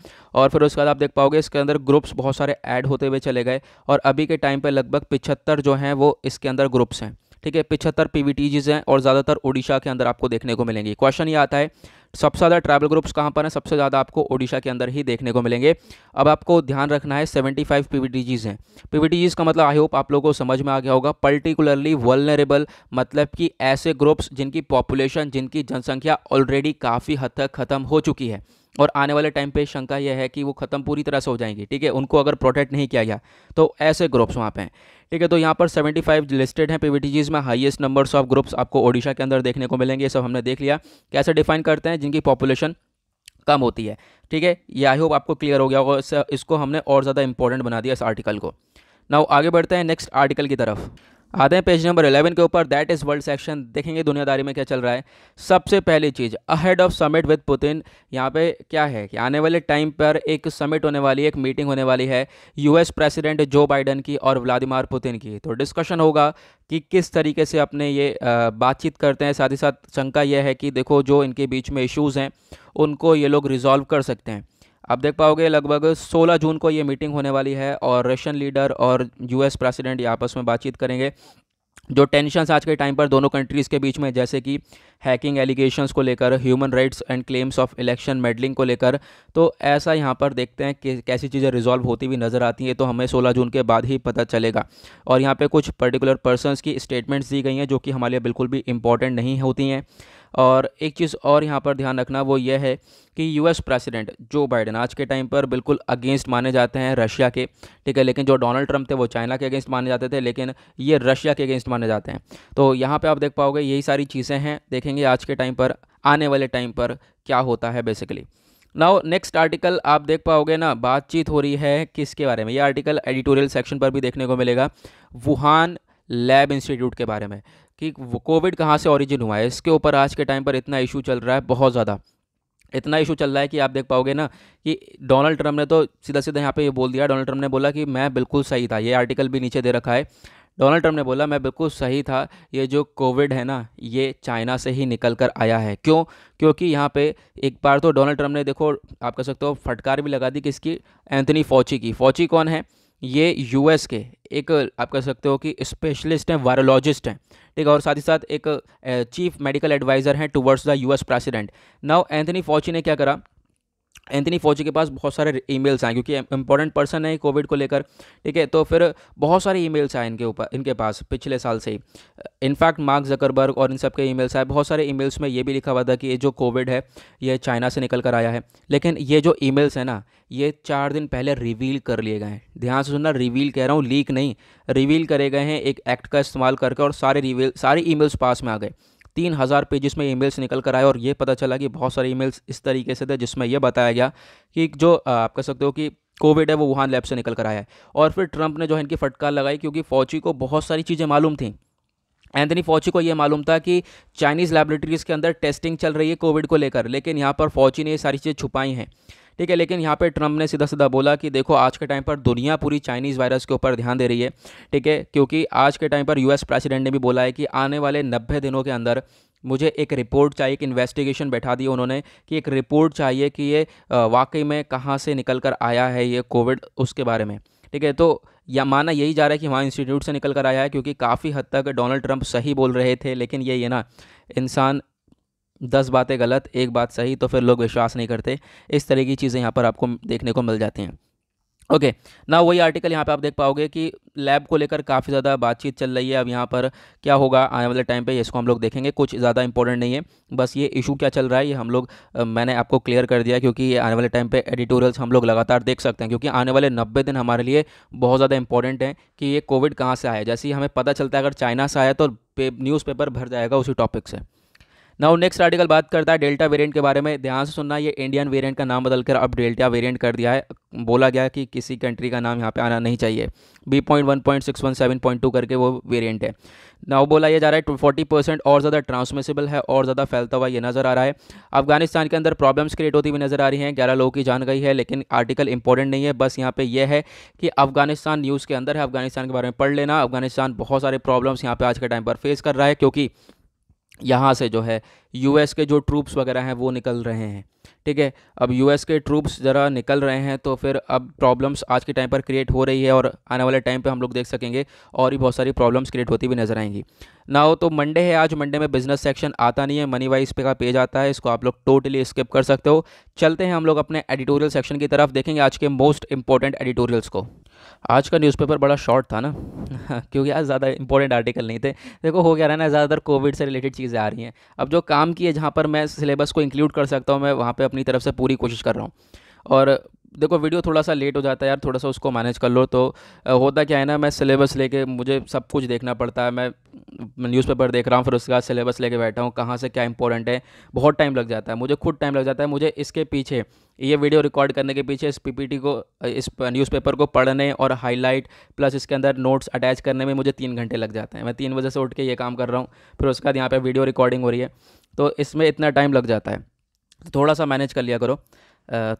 और फिर उसके बाद आप देख पाओगे इसके अंदर ग्रुप्स बहुत सारे ऐड होते हुए चले गए और अभी के टाइम पे लगभग पिछहत्तर जो हैं वो इसके अंदर ग्रुप्स हैं ठीक है पिछहत्तर पीवीटीजीज हैं और ज़्यादातर ओडिशा के अंदर आपको देखने को मिलेंगी क्वेश्चन ये आता है सबसे ज़्यादा ट्रैवल ग्रुप्स कहाँ पर हैं सबसे ज़्यादा आपको ओडिशा के अंदर ही देखने को मिलेंगे अब आपको ध्यान रखना है 75 फाइव पीवीटीजीज हैं पीवीटीजीज का मतलब आई होप आप लोगों को समझ में आ गया होगा पर्टिकुलरली वलनरेबल मतलब कि ऐसे ग्रुप्स जिनकी पॉपुलेशन जिनकी जनसंख्या ऑलरेडी काफ़ी हद तक खत्म हो चुकी है और आने वाले टाइम पे शंका यह है कि वो ख़त्म पूरी तरह से हो जाएंगी ठीक है उनको अगर प्रोटेक्ट नहीं किया गया तो ऐसे ग्रुप्स वहाँ पे हैं ठीक है तो यहाँ पर 75 लिस्टेड हैं पी में हाईएस्ट नंबर्स ऑफ ग्रुप्स आपको ओडिशा के अंदर देखने को मिलेंगे ये सब हमने देख लिया कैसे डिफाइन करते हैं जिनकी पॉपुलेशन कम होती है ठीक है ये आई होप आपको क्लियर हो गया और इसको हमने और ज़्यादा इंपॉर्टेंट बना दिया इस आर्टिकल को नाउ आगे बढ़ते हैं नेक्स्ट आर्टिकल की तरफ आते हैं पेज नंबर 11 के ऊपर दैट इज़ वर्ल्ड सेक्शन देखेंगे दुनियादारी में क्या चल रहा है सबसे पहली चीज़ ahead of summit with Putin यहाँ पे क्या है कि आने वाले टाइम पर एक समिट होने वाली है एक मीटिंग होने वाली है यूएस प्रेसिडेंट जो बाइडन की और व्लादिमार पुतिन की तो डिस्कशन होगा कि किस तरीके से अपने ये बातचीत करते हैं साथ ही साथ शंका यह है कि देखो जो इनके बीच में इशूज़ हैं उनको ये लोग रिजॉल्व कर सकते हैं आप देख पाओगे लगभग 16 जून को ये मीटिंग होने वाली है और रशियन लीडर और यूएस प्रेसिडेंट ये आपस में बातचीत करेंगे जो टेंशन आज के टाइम पर दोनों कंट्रीज़ के बीच में जैसे कि हैकिंग एलिगेशंस को लेकर human rights and claims of election meddling को लेकर तो ऐसा यहाँ पर देखते हैं कि कैसी चीज़ें रिजॉल्व होती हुई नज़र आती हैं तो हमें 16 जून के बाद ही पता चलेगा और यहाँ पे कुछ पर्टिकुलर पर्सनस की स्टेटमेंट्स दी गई हैं जो कि हमारे लिए बिल्कुल भी इंपॉर्टेंट नहीं होती हैं और एक चीज़ और यहाँ पर ध्यान रखना वो यह है कि यूएस प्रेसिडेंट जो बाइडन आज के टाइम पर बिल्कुल अगेंस्ट माने जाते हैं रशिया के ठीक है लेकिन जो डोनाल्ड ट्रंप थे वो चाइना के अगेंस्ट माने जाते थे लेकिन ये रशिया के अगेंस्ट माने जाते हैं तो यहाँ पर आप देख पाओगे यही सारी चीज़ें हैं देखेंगे आज के टाइम पर आने वाले टाइम पर क्या होता है बेसिकली नाउ नेक्स्ट आर्टिकल आप देख पाओगे ना बातचीत हो रही है किसके बारे में ये आर्टिकल एडिटोरियल सेक्शन पर भी देखने को मिलेगा वुहान लैब इंस्टीट्यूट के बारे में कि वो कोविड कहाँ से ऑरिजिन हुआ है इसके ऊपर आज के टाइम पर इतना इशू चल रहा है बहुत ज़्यादा इतना इशू चल रहा है कि आप देख पाओगे ना कि डोनाल्ड ट्रंप ने तो सीधा सीधा यहाँ पे ये बोल दिया डोनाल्ड ट्रम्प ने बोला कि मैं बिल्कुल सही था ये आर्टिकल भी नीचे दे रखा है डोनाल्ड ट्रंप ने बोला मैं बिल्कुल सही था ये जो कोविड है ना ये चाइना से ही निकल कर आया है क्यों क्योंकि यहाँ पे एक बार तो डोनाल्ड ट्रंप ने देखो आप कह सकते हो फटकार भी लगा दी किसकी एंथनी फौची की फौची कौन है ये यूएस के एक आप कह सकते हो कि स्पेशलिस्ट हैं वायरोलॉजिस्ट हैं ठीक है और साथ ही साथ एक चीफ मेडिकल एडवाइज़र हैं towards the US president now Anthony Fauci ने क्या करा एंथनी फौजी के पास बहुत सारे ईमेल्स आए क्योंकि इंपॉर्टेंट पर्सन है कोविड को लेकर ठीक है तो फिर बहुत सारे ईमेल्स आए इनके ऊपर इनके पास पिछले साल से ही इनफैक्ट मार्क जकरबर्ग और इन सब के ईमेल्स आए बहुत सारे ईमेल्स में ये भी लिखा हुआ था कि ये जो कोविड है ये चाइना से निकल कर आया है लेकिन ये जो ई हैं ना ये चार दिन पहले रिवील कर लिए गए हैं ध्यान से सुनना रिवील कह रहा हूँ लीक नहीं रिवील करे गए हैं एक एक्ट का इस्तेमाल करके और सारे रिवील सारे ई पास में आ गए तीन हज़ार पेजिस में ईमेल्स निकल कर आए और ये पता चला कि बहुत सारे ईमेल्स इस तरीके से थे जिसमें यह बताया गया कि जो आप कह सकते हो कि कोविड है वो वुहान लैब से निकल कर आया है और फिर ट्रंप ने जो है इनकी फटकार लगाई क्योंकि फौजी को बहुत सारी चीज़ें मालूम थी एंथनी फौची को यह मालूम था कि चाइनीज़ लेबोरेटरीज़ के अंदर टेस्टिंग चल रही है कोविड को लेकर लेकिन यहाँ पर फौची ने ये सारी चीज़ें छुपाई हैं ठीक है लेकिन यहाँ पे ट्रंप ने सीधा सीधा बोला कि देखो आज के टाइम पर दुनिया पूरी चाइनीज़ वायरस के ऊपर ध्यान दे रही है ठीक है क्योंकि आज के टाइम पर यूएस प्रेसिडेंट ने भी बोला है कि आने वाले नब्बे दिनों के अंदर मुझे एक रिपोर्ट चाहिए एक इन्वेस्टिगेशन बैठा दी उन्होंने कि एक रिपोर्ट चाहिए कि ये वाकई में कहाँ से निकल कर आया है ये कोविड उसके बारे में ठीक है तो या माना यही जा रहा है कि वहाँ इंस्टीट्यूट से निकल कर आया है क्योंकि काफ़ी हद तक डोनाल्ड ट्रंप सही बोल रहे थे लेकिन ये ये ना इंसान दस बातें गलत एक बात सही तो फिर लोग विश्वास नहीं करते इस तरह की चीज़ें यहाँ पर आपको देखने को मिल जाती हैं ओके ना वही आर्टिकल यहाँ पे आप देख पाओगे कि लैब को लेकर काफ़ी ज़्यादा बातचीत चल रही है अब यहाँ पर क्या होगा आने वाले टाइम पे इसको हम लोग देखेंगे कुछ ज़्यादा इंपॉर्टेंट नहीं है बस ये इशू क्या चल रहा है ये हम लोग मैंने आपको क्लियर कर दिया क्योंकि ये आने वाले टाइम पे एडिटोरियल्स हम लोग लगातार देख सकते हैं क्योंकि आने वाले नब्बे दिन हमारे लिए बहुत ज़्यादा इंपॉर्टेंट है कि ये कोविड कहाँ से आया जैसे ही हमें पता चलता है अगर चाइना से आया तो न्यूज़पेपर भर जाएगा उसी टॉपिक से नाउ नेक्स्ट आर्टिकल बात करता है डेल्टा वेरिएंट के बारे में ध्यान से सुनना ये इंडियन वेरिएंट का नाम बदलकर अब डेल्टा वेरिएंट कर दिया है बोला गया कि किसी कंट्री का नाम यहाँ पे आना नहीं चाहिए B point one point six one seven point two करके वो वेरिएंट है नाउ बोला यह जा रहा है फोर्टी परसेंट और ज़्यादा ट्रांसमिसिबल है और ज़्यादा फैलता हुआ ये नज़र आ रहा है अफगानिस्तान के अंदर प्रॉब्लम्स क्रिएट होती हुई नज़र आ रही हैं ग्यारह लोगों की जान गई है लेकिन आर्टिकल इंपॉर्टेंट नहीं है बस यहाँ पे यह है कि अफगानिस्तान न्यूज़ के अंदर है अफगानिस्तान के बारे में पढ़ लेना अफगानिस्तान बहुत सारे प्रॉब्लम्स यहाँ पे आज के टाइम पर फेस कर रहा है क्योंकि यहाँ से जो है यूएस के जो ट्रूप्स वगैरह हैं वो निकल रहे हैं ठीक है अब यूएस के ट्रूप्स ज़रा निकल रहे हैं तो फिर अब प्रॉब्लम्स आज के टाइम पर क्रिएट हो रही है और आने वाले टाइम पर हम लोग देख सकेंगे और भी बहुत सारी प्रॉब्लम्स क्रिएट होती हुई नज़र आएंगी ना हो तो मंडे है आज मंडे में बिजनेस सेक्शन आता नहीं है मनी वाइज पे का पेज आता है इसको आप लोग टोटली स्किप कर सकते हो चलते हैं हम लोग अपने एडिटोरियल सेक्शन की तरफ देखेंगे आज के मोस्ट इंपॉर्टेंट एडिटोरियल्स को आज का न्यूज़पेपर बड़ा शॉर्ट था ना क्योंकि आज ज़्यादा इंपॉर्टेंट आर्टिकल नहीं थे देखो हो गया रहा ना ज़्यादातर कोविड से रिलेटेड चीज़ें आ रही हैं अब जो काम की है जहाँ पर मैं सिलेबस को इंक्लूड कर सकता हूँ मैं वहाँ पे अपनी तरफ से पूरी कोशिश कर रहा हूँ और देखो वीडियो थोड़ा सा लेट हो जाता है यार थोड़ा सा उसको मैनेज कर लो तो होता क्या है ना मैं सिलेबस लेके मुझे सब कुछ देखना पड़ता है मैं न्यूज़पेपर देख रहा हूँ फिर उसके बाद सिलेबस लेके बैठा हूँ कहाँ से क्या इंपॉर्टेंट है बहुत टाइम लग जाता है मुझे खुद टाइम लग जाता है मुझे इसके पीछे ये वीडियो रिकॉर्ड करने के पीछे इस पी को इस न्यूज़पेपर को पढ़ने और हाईलाइट प्लस इसके अंदर नोट्स अटैच करने में मुझे तीन घंटे लग जाते हैं मैं तीन बजे से उठ के ये काम कर रहा हूँ फिर उसके बाद यहाँ पर वीडियो रिकॉर्डिंग हो रही है तो इसमें इतना टाइम लग जाता है थोड़ा सा मैनेज कर लिया करो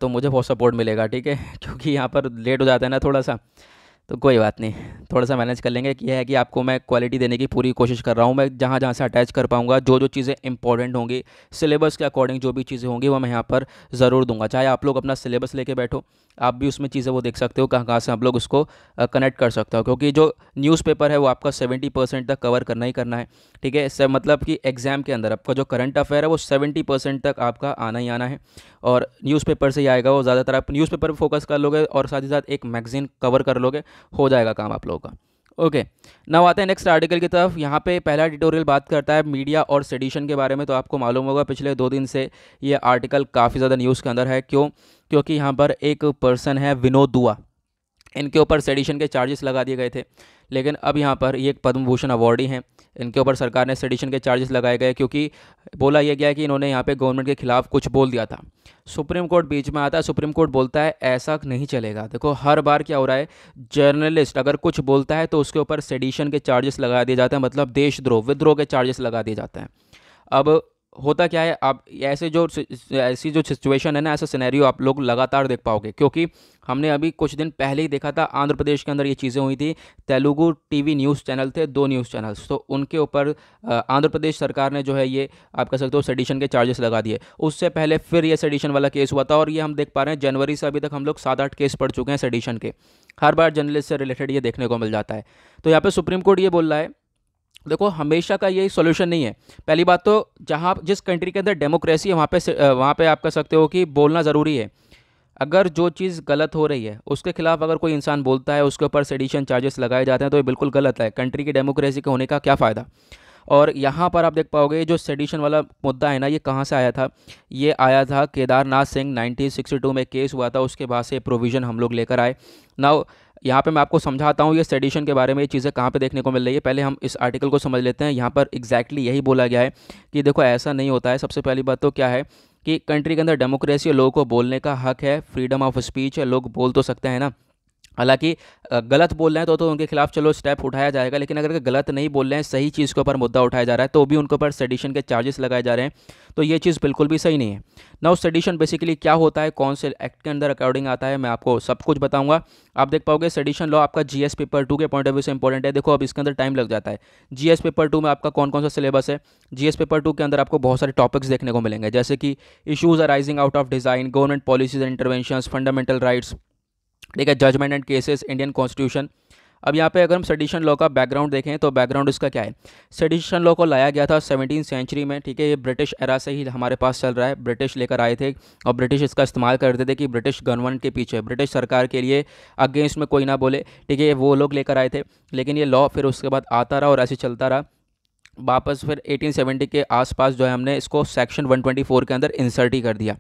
तो मुझे बहुत सपोर्ट मिलेगा ठीक है क्योंकि यहाँ पर लेट हो जाता है ना थोड़ा सा तो कोई बात नहीं थोड़ा सा मैनेज कर लेंगे कि यह है कि आपको मैं क्वालिटी देने की पूरी कोशिश कर रहा हूँ मैं जहाँ जहाँ से अटैच कर पाऊँगा जो जो चीज़ें इंपॉर्टेंट होंगी सिलेबस के अकॉर्डिंग जो भी चीज़ें होंगी वो मैं यहाँ पर ज़रूर दूंगा चाहे आप लोग अपना सिलेबस लेके बैठो आप भी उसमें चीज़ें वो देख सकते हो कहाँ कहाँ से आप लोग उसको कनेक्ट कर सकते हो क्योंकि जो न्यूज़पेपर है वो आपका सेवेंटी परसेंट तक कवर करना ही करना है ठीक है इससे मतलब कि एग्ज़ाम के अंदर आपका जो करंट अफेयर है वो सेवेंटी परसेंट तक आपका आना ही आना है और न्यूज़पेपर से ही आएगा वो ज़्यादातर आप न्यूज़पेपर पर फोकस कर लोगे और साथ ही साथ एक मैगज़ीन कवर कर लोगे हो जाएगा काम आप लोगों का ओके नव आते हैं नेक्स्ट आर्टिकल की तरफ यहाँ पे पहला ट्यूटोरियल बात करता है मीडिया और सेडिशन के बारे में तो आपको मालूम होगा पिछले दो दिन से ये आर्टिकल काफ़ी ज़्यादा न्यूज़ के अंदर है क्यों क्योंकि यहाँ पर एक पर्सन है विनोद दुआ इनके ऊपर सेडिशन के चार्जेस लगा दिए गए थे लेकिन अब यहाँ पर ये एक पद्म भूषण अवार्डी हैं इनके ऊपर सरकार ने सेडिशन के चार्जेस लगाए गए क्योंकि बोला यह गया कि इन्होंने यहाँ पे गवर्नमेंट के खिलाफ कुछ बोल दिया था सुप्रीम कोर्ट बीच में आता है सुप्रीम कोर्ट बोलता है ऐसा नहीं चलेगा देखो हर बार क्या हो रहा है जर्नलिस्ट अगर कुछ बोलता है तो उसके ऊपर सेडिशन के चार्जेस लगा दिए जाते हैं मतलब देशद्रोह विद्रोह के चार्जेस लगा दिए जाते हैं अब होता क्या है आप ऐसे जो ऐसी जो सिचुएशन है ना ऐसा सिनेरियो आप लोग लगातार देख पाओगे क्योंकि हमने अभी कुछ दिन पहले ही देखा था आंध्र प्रदेश के अंदर ये चीज़ें हुई थी तेलुगु टीवी न्यूज़ चैनल थे दो न्यूज़ चैनल्स तो उनके ऊपर आंध्र प्रदेश सरकार ने जो है ये आप कह सकते हो सेडिशन के चार्जेस लगा दिए उससे पहले फिर ये सेडिशन वाला केस हुआ था और ये हम देख पा रहे हैं जनवरी से अभी तक हम लोग सात आठ केस पड़ चुके हैं सेडिशन के हर बार जर्नलिस्ट से रिलेटेड ये देखने को मिल जाता है तो यहाँ पर सुप्रीम कोर्ट ये बोल रहा है देखो हमेशा का यही सोल्यूशन नहीं है पहली बात तो जहाँ जिस कंट्री के अंदर डेमोक्रेसी है वहाँ पे वहाँ पे आप कह सकते हो कि बोलना ज़रूरी है अगर जो चीज़ गलत हो रही है उसके खिलाफ अगर कोई इंसान बोलता है उसके ऊपर सेडिशन चार्जेस लगाए जाते हैं तो ये बिल्कुल गलत है कंट्री की डेमोक्रेसी के होने का क्या फ़ायदा और यहाँ पर आप देख पाओगे जो सेडिशन वाला मुद्दा है ना ये कहाँ से आया था ये आया था केदारनाथ सिंह 1962 में केस हुआ था उसके बाद से प्रोविज़न हम लोग लेकर आए नाउ यहाँ पे मैं आपको समझाता हूँ ये सेडिशन के बारे में ये चीज़ें कहाँ पे देखने को मिल रही है पहले हम इस आर्टिकल को समझ लेते हैं यहाँ पर एग्जैक्टली exactly यही बोला गया है कि देखो ऐसा नहीं होता है सबसे पहली बात तो क्या है कि कंट्री के अंदर डेमोक्रेसी लोगों को बोलने का हक है फ्रीडम ऑफ स्पीच है लोग बोल तो सकते हैं ना हालांकि गलत बोल रहे हैं तो तो उनके खिलाफ चलो स्टेप उठाया जाएगा लेकिन अगर गलत नहीं बोल रहे हैं सही चीज़ के ऊपर मुद्दा उठाया जा रहा है तो भी उनके ऊपर सेडिशन के चार्जेस लगाए जा रहे हैं तो ये चीज़ बिल्कुल भी सही नहीं है नाउ सेडिशन बेसिकली क्या होता है कौन से एक्ट के अंदर अकॉर्डिंग आता है मैं आपको सब कुछ बताऊंगा आप देख पाओगे सेडिशन लॉ आपका जी एस पेपर टू के पॉइंट ऑफ व्यू से इंपॉर्टेंट है देखो अब इसके अंदर टाइम लग जाता है जी एस पेपर टू में आपका कौन कौन सा सिलेबस है जी एस पेपर टू के अंदर आपको बहुत सारे टॉपिक्स देखने को मिलेंगे जैसे कि issues are rising out of design government policies and intervention fundamental rights ठीक है judgement and cases Indian constitution अब यहाँ पे अगर हम सडिशन लॉ का बैकग्राउंड देखें तो बैकग्राउंड इसका क्या है सडिशन लॉ को लाया गया था सेवनटीन सेंचुरी में ठीक है ये ब्रिटिश एरा से ही हमारे पास चल रहा है ब्रिटिश लेकर आए थे और ब्रिटिश इसका इस्तेमाल करते थे कि ब्रिटिश गवर्नमेंट के पीछे ब्रिटिश सरकार के लिए अगेंस्ट में कोई ना बोले ठीक है वो लोग लेकर आए थे लेकिन ये लॉ फिर उसके बाद आता रहा और ऐसे चलता रहा वापस फिर 1870 के आसपास जो है हमने इसको सेक्शन 124 के अंदर इंसर्ट ही कर दिया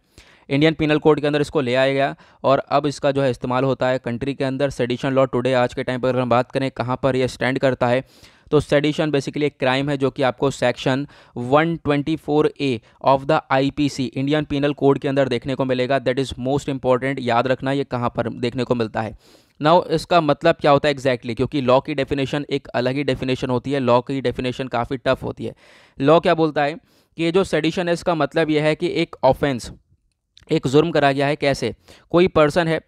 इंडियन पिनल कोड के अंदर इसको ले आया गया और अब इसका जो है इस्तेमाल होता है कंट्री के अंदर सेडिशन लॉ टुडे आज के टाइम पर अगर हम बात करें कहाँ पर यह स्टैंड करता है तो सेडिशन बेसिकली एक क्राइम है जो कि आपको section 124 A of the IPC Indian penal code के अंदर देखने को मिलेगा दैट इज़ मोस्ट इंपॉर्टेंट याद रखना ये कहाँ पर देखने को मिलता है नाउ इसका मतलब क्या होता है एग्जैक्टली exactly? क्योंकि लॉ की डेफिनेशन एक अलग ही डेफिनेशन होती है लॉ की डेफिनेशन काफ़ी टफ होती है लॉ क्या बोलता है कि ये जो सेडिशन है इसका मतलब यह है कि एक ऑफेंस एक जुर्म करा गया है कैसे कोई पर्सन है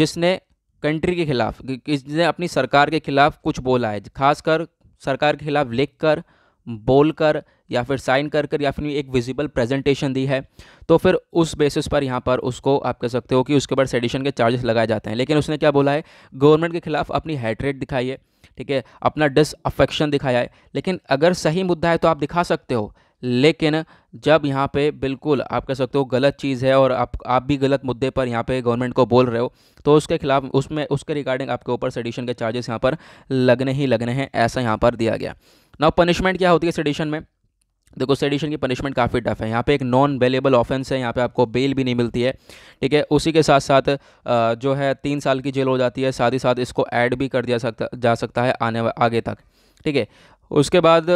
जिसने कंट्री के खिलाफ जिसने अपनी सरकार के खिलाफ कुछ बोला है खासकर सरकार के खिलाफ लिख कर बोल कर या फिर साइन कर कर या फिर एक विजिबल प्रेजेंटेशन दी है तो फिर उस बेसिस पर यहाँ पर उसको आप कह सकते हो कि उसके ऊपर सेडिशन के चार्जेस लगाए जाते हैं लेकिन उसने क्या बोला है गवर्नमेंट के खिलाफ अपनी हैट्रेट दिखाई है ठीक है अपना डिसअफेक्शन दिखाया है लेकिन अगर सही मुद्दा है तो आप दिखा सकते हो लेकिन जब यहाँ पे बिल्कुल आप कह सकते हो गलत चीज़ है और आप आप भी गलत मुद्दे पर यहाँ पे गवर्नमेंट को बोल रहे हो तो उसके खिलाफ उसमें उसके रिगार्डिंग आपके ऊपर सेडिशन के चार्जेस यहाँ पर लगने ही लगने हैं ऐसा यहाँ पर दिया गया नाउ पनिशमेंट क्या होती है सडिशन में देखो सेडिशन की पनिशमेंट काफ़ी टफ है यहाँ पे एक नॉन वेलेबल ऑफेंस है यहाँ पे आपको बेल भी नहीं मिलती है ठीक है उसी के साथ साथ जो है तीन साल की जेल हो जाती है साथ ही साथ इसको ऐड भी कर दिया सकता जा सकता है आने आगे तक ठीक है उसके बाद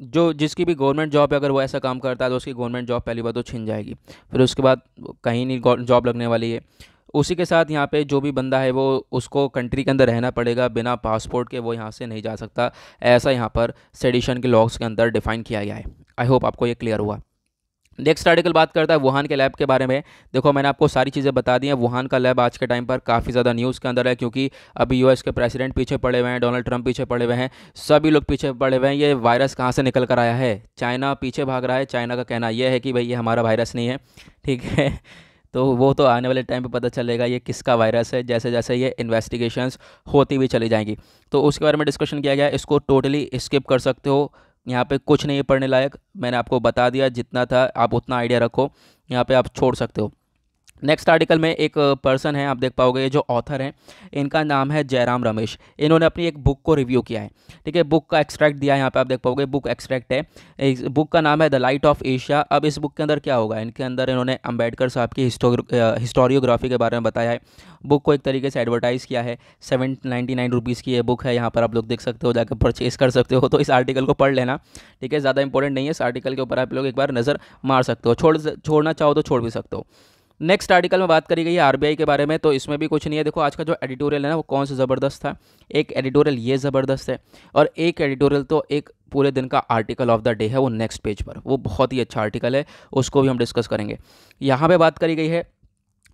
जो जिसकी भी गवर्नमेंट जॉब है अगर वो ऐसा काम करता है तो उसकी गवर्नमेंट जॉब पहली बार तो छिन जाएगी फिर उसके बाद कहीं नहीं जॉब लगने वाली है उसी के साथ यहाँ पे जो भी बंदा है वो उसको कंट्री के अंदर रहना पड़ेगा बिना पासपोर्ट के वो यहाँ से नहीं जा सकता ऐसा यहाँ पर सेडिशन के लॉग्स के अंदर डिफाइन किया गया है आई होप आपको ये क्लियर हुआ नेक्स्ट आर्टिकल बात करता है वुहान के लैब के बारे में देखो मैंने आपको सारी चीज़ें बता दी हैं वुहान का लैब आज के टाइम पर काफ़ी ज़्यादा न्यूज़ के अंदर है क्योंकि अभी यूएस के प्रेसिडेंट पीछे पड़े हुए हैं डोनाल्ड ट्रंप पीछे पड़े हुए हैं सभी लोग पीछे पड़े हुए हैं ये वायरस कहाँ से निकल कर आया है चाइना पीछे भाग रहा है चाइना का कहना यह है कि भाई ये हमारा वायरस नहीं है ठीक है तो वो तो आने वाले टाइम पे पता चलेगा ये किसका वायरस है जैसे जैसे ये इन्वेस्टिगेशंस होती हुई चली जाएंगी तो उसके बारे में डिस्कशन किया गया इसको टोटली स्किप कर सकते हो यहाँ पे कुछ नहीं पढ़ने लायक मैंने आपको बता दिया जितना था आप उतना आइडिया रखो यहाँ पे आप छोड़ सकते हो नेक्स्ट आर्टिकल में एक पर्सन है आप देख पाओगे जो ऑथर हैं इनका नाम है जयराम रमेश इन्होंने अपनी एक बुक को रिव्यू किया है ठीक है बुक का एक्सट्रैक्ट दिया है यहाँ पे आप देख पाओगे बुक एक्सट्रैक्ट है इस बुक का नाम है द लाइट ऑफ एशिया अब इस बुक के अंदर क्या होगा इनके अंदर इन्होंने अम्बेडकर साहब की हिस्टोरियोग्राफी के बारे में बताया है बुक को एक तरीके से एडवर्टाइज़ किया है सेवन नाइन्टी नाइन रुपीज़ की ये बुक है यहाँ पर आप लोग देख सकते हो जाकर परचेज कर सकते हो तो इस आर्टिकल को पढ़ लेना ठीक है ज़्यादा इंपॉर्टेंट नहीं है इस आर्टिकल के ऊपर आप लोग एक बार नज़र मार सकते हो छोड़ छोड़ना चाहो तो छोड़ भी सकते हो नेक्स्ट आर्टिकल में बात करी गई है आरबीआई के बारे में तो इसमें भी कुछ नहीं है देखो आज का जो एडिटोरियल है ना वो कौन सा ज़बरदस्त था एक एडिटोरियल ये ज़बरदस्त है और एक एडिटोरियल तो एक पूरे दिन का आर्टिकल ऑफ द डे है वो नेक्स्ट पेज पर वो बहुत ही अच्छा आर्टिकल है उसको भी हम डिस्कस करेंगे यहाँ पर बात करी गई है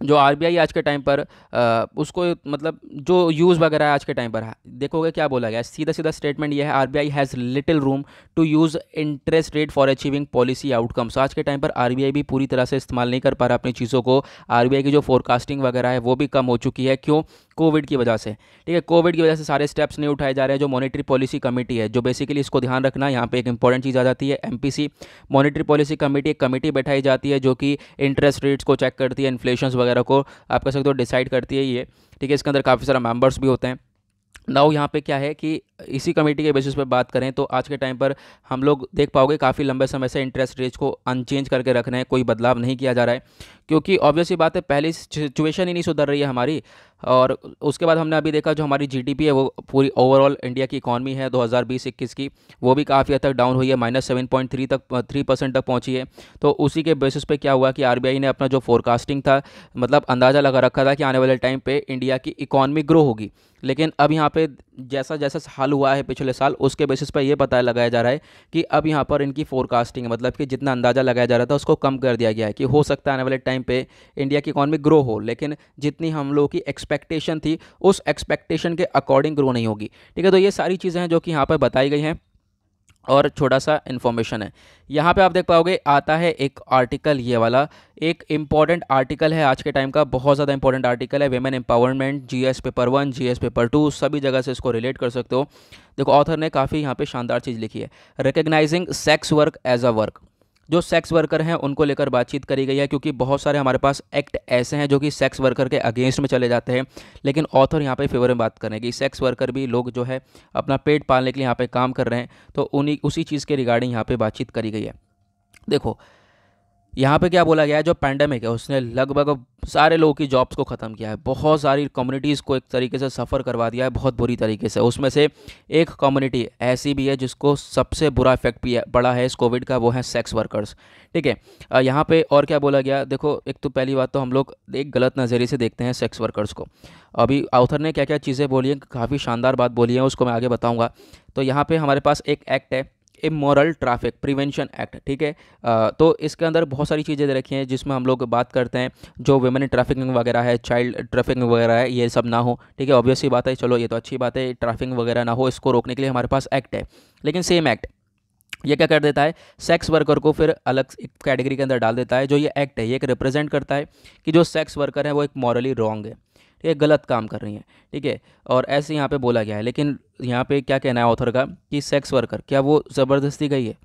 जो आर आज के टाइम पर आ, उसको मतलब जो यूज़ वगैरह आज के टाइम पर है देखोगे क्या बोला गया सीधा सीधा स्टेटमेंट ये है R has little room to use interest rate for achieving policy outcomes आज के टाइम पर आर भी पूरी तरह से इस्तेमाल नहीं कर पा रहा अपनी चीज़ों को आर की जो फोरकास्टिंग वगैरह है वो भी कम हो चुकी है क्यों कोविड की वजह से ठीक है कोविड की वजह से सारे स्टेप्स नहीं उठाए जा रहे हैं जो मॉनेटरी पॉलिसी कमेटी है जो बेसिकली इसको ध्यान रखना यहाँ पर एक इंपॉर्टेंट चीज़ आ जाती है सी मॉनिटरी पॉलिसी कमेटी एक कमेटी बैठाई जाती है जो कि इंटरेस्ट रेट्स को चेक करती है इन्फ्लेशन वगैरह को आप कह सकते हो डिसाइड करती है ये ठीक है इसके अंदर काफ़ी सारा मेम्बर्स भी होते हैं नाउ यहाँ पे क्या है कि इसी कमेटी के बेसिस पर बात करें तो आज के टाइम पर हम लोग देख पाओगे काफ़ी लंबे समय से इंटरेस्ट रेट को अनचेंज करके रख रहे हैं कोई बदलाव नहीं किया जा रहा है क्योंकि ऑब्वियसली बात है पहले सिचुएशन ही नहीं सुधर रही है हमारी और उसके बाद हमने अभी देखा जो हमारी जीडीपी है वो पूरी ओवरऑल इंडिया की इकॉनमी है 2020-21 की वो भी काफ़ी हद तक डाउन हुई है माइनस सेवन पॉइंट थ्री तक थ्री परसेंट तक पहुंची है तो उसी के बेसिस पे क्या हुआ कि आरबीआई ने अपना जो फोरकास्टिंग था मतलब अंदाज़ा लगा रखा था कि आने वाले टाइम पर इंडिया की इकॉनमी ग्रो होगी लेकिन अब यहाँ पर जैसा जैसा हाल हुआ है पिछले साल उसके बेसिस पर यह पता लगाया जा रहा है कि अब यहाँ पर इनकी फोरकास्टिंग मतलब कि जितना अंदाज़ा लगाया जा रहा था उसको कम कर दिया गया है कि हो सकता है आने वाले टाइम पर इंडिया की इकॉनमी ग्रो हो लेकिन जितनी हम लोगों की एक्सपेक्टेशन थी उस एक्सपेक्टेशन के अकॉर्डिंग ग्रो नहीं होगी ठीक है तो ये सारी चीज़ें हैं जो कि यहाँ पर बताई गई हैं और छोटा सा इन्फॉर्मेशन है यहाँ पे आप देख पाओगे आता है एक आर्टिकल ये वाला एक इम्पॉर्टेंट आर्टिकल है आज के टाइम का बहुत ज़्यादा इंपॉर्टेंट आर्टिकल है women empowerment GS paper one GS paper two सभी जगह से इसको रिलेट कर सकते हो देखो ऑथर ने काफ़ी यहाँ पे शानदार चीज़ लिखी है recognising sex work as a work जो सेक्स वर्कर हैं उनको लेकर बातचीत करी गई है क्योंकि बहुत सारे हमारे पास एक्ट ऐसे हैं जो कि सेक्स वर्कर के अगेंस्ट में चले जाते हैं लेकिन ऑथर यहाँ पे फेवर में बात करें कि सेक्स वर्कर भी लोग जो है अपना पेट पालने के लिए यहाँ पे काम कर रहे हैं तो उन्हीं उसी चीज़ के रिगार्डिंग यहाँ पर बातचीत करी गई है देखो यहाँ पे क्या बोला गया है जो पैंडमिक है उसने लगभग सारे लोगों की जॉब्स को ख़त्म किया है बहुत सारी कम्युनिटीज़ को एक तरीके से सफ़र करवा दिया है बहुत बुरी तरीके से उसमें से एक कम्युनिटी ऐसी भी है जिसको सबसे बुरा इफेक्ट भी पड़ा है इस कोविड का वो है सेक्स वर्कर्स ठीक है यहाँ पर और क्या बोला गया देखो एक तो पहली बात तो हम लोग एक गलत नज़रिए से देखते हैं सेक्स वर्कर्स को अभी ऑथर ने क्या क्या चीज़ें बोली हैं काफ़ी शानदार बात बोली है उसको मैं आगे बताऊँगा तो यहाँ पर हमारे पास एक एक्ट है इमोरल ट्रैफिक प्रिवेंशन एक्ट ठीक है तो इसके अंदर बहुत सारी चीज़ें दे रखी हैं जिसमें हम लोग बात करते हैं जो वुमेन ट्रैफिकिंग वगैरह है चाइल्ड ट्रैफिकिंग वगैरह है ये सब ना हो ठीक है ऑब्वियसली बात है चलो ये तो अच्छी बात है ट्रैफिकिंग वगैरह ना हो इसको रोकने के लिए हमारे पास एक्ट है लेकिन सेम एक्ट ये क्या कर देता है सेक्स वर्कर को फिर अलग एक कैटेगरी के अंदर डाल देता है जो ये एक्ट है ये एक रिप्रेजेंट करता है कि जो सेक्स वर्कर है वो एक मॉरली रॉन्ग है ये गलत काम कर रही हैं ठीक है और ऐसे यहाँ पे बोला गया है लेकिन यहाँ पे क्या कहना है ऑथर का कि सेक्स वर्कर क्या वो ज़बरदस्ती गई है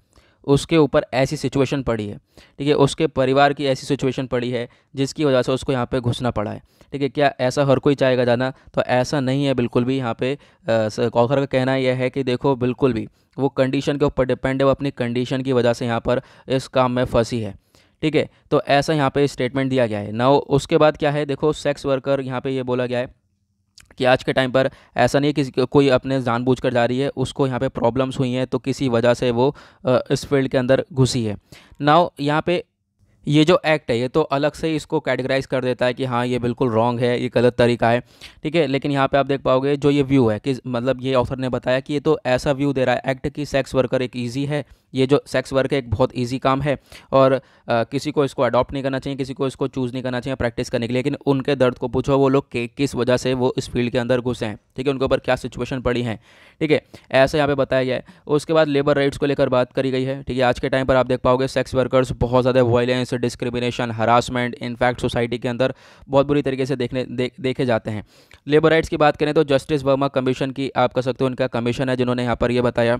उसके ऊपर ऐसी सिचुएशन पड़ी है ठीक है उसके परिवार की ऐसी सिचुएशन पड़ी है जिसकी वजह से उसको यहाँ पे घुसना पड़ा है ठीक है क्या ऐसा हर कोई चाहेगा जाना तो ऐसा नहीं है बिल्कुल भी यहाँ पे ऑथर का कहना यह है कि देखो बिल्कुल भी वो कंडीशन के ऊपर डिपेंड है वो अपनी कंडीशन की वजह से यहाँ पर इस काम में फंसी है ठीक है तो ऐसा यहाँ पे स्टेटमेंट दिया गया है ना उसके बाद क्या है देखो सेक्स वर्कर यहाँ पे ये बोला गया है कि आज के टाइम पर ऐसा नहीं है कि कोई अपने जानबूझ कर जा रही है उसको यहाँ पे प्रॉब्लम्स हुई हैं तो किसी वजह से वो इस फील्ड के अंदर घुसी है नाव यहाँ पे ये जो एक्ट है ये तो अलग से इसको कैटेगराइज कर देता है कि हाँ ये बिल्कुल रॉन्ग है ये गलत तरीका है ठीक है लेकिन यहाँ पे आप देख पाओगे जो ये व्यू है कि मतलब ये ऑथर ने बताया कि ये तो ऐसा व्यू दे रहा है एक्ट की सेक्स वर्कर एक ईजी है ये जो सेक्स वर्क है एक बहुत ईजी काम है और आ, किसी को इसको अडॉप्ट नहीं करना चाहिए किसी को इसको चूज़ नहीं करना चाहिए प्रैक्टिस करने के लिए लेकिन उनके दर्द को पूछो वो लोग किस वजह से वो इस फील्ड के अंदर घुसे हैं ठीक है उनके ऊपर क्या सिचुएशन पड़ी है ठीक है ऐसे यहाँ पे बताया गया है उसके बाद लेबर राइट्स को लेकर बात करी गई है ठीक है आज के टाइम पर आप देख पाओगे सेक्स वर्कर्स बहुत ज़्यादा violence discrimination harassment in fact society के अंदर बहुत बुरी तरीके से देखने देखे जाते हैं लेबर राइट्स की बात करें तो जस्टिस वर्मा कमीशन की आप कह सकते हो उनका कमीशन है जिन्होंने यहाँ पर यह बताया